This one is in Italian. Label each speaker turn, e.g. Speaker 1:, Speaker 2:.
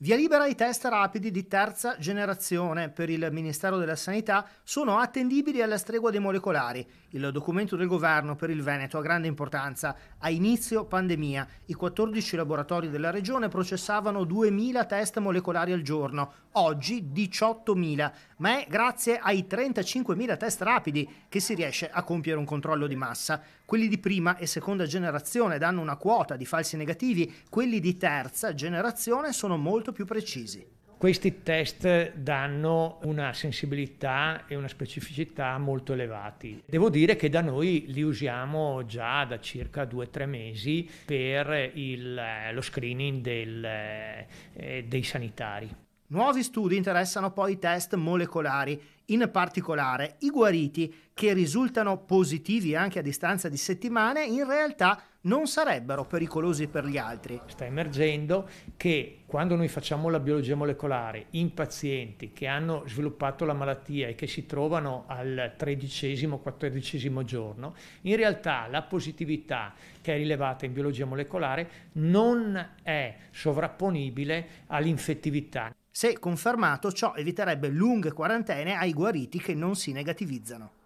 Speaker 1: Via libera ai test rapidi di terza generazione per il Ministero della Sanità sono attendibili alla stregua dei molecolari. Il documento del governo per il Veneto ha grande importanza. A inizio pandemia i 14 laboratori della regione processavano 2.000 test molecolari al giorno, oggi 18.000 ma è grazie ai 35.000 test rapidi che si riesce a compiere un controllo di massa. Quelli di prima e seconda generazione danno una quota di falsi negativi, quelli di terza generazione sono molto più precisi.
Speaker 2: Questi test danno una sensibilità e una specificità molto elevati. Devo dire che da noi li usiamo già da circa 2-3 mesi per il, eh, lo screening del, eh,
Speaker 1: dei sanitari. Nuovi studi interessano poi i test molecolari, in particolare i guariti che risultano positivi anche a distanza di settimane in realtà non sarebbero pericolosi per gli altri. Sta emergendo che quando
Speaker 2: noi facciamo la biologia molecolare in pazienti che hanno sviluppato la malattia e che si trovano al tredicesimo, quattordicesimo giorno, in realtà la positività che è rilevata in biologia molecolare non è sovrapponibile all'infettività.
Speaker 1: Se confermato, ciò eviterebbe lunghe quarantene ai guariti che non si negativizzano.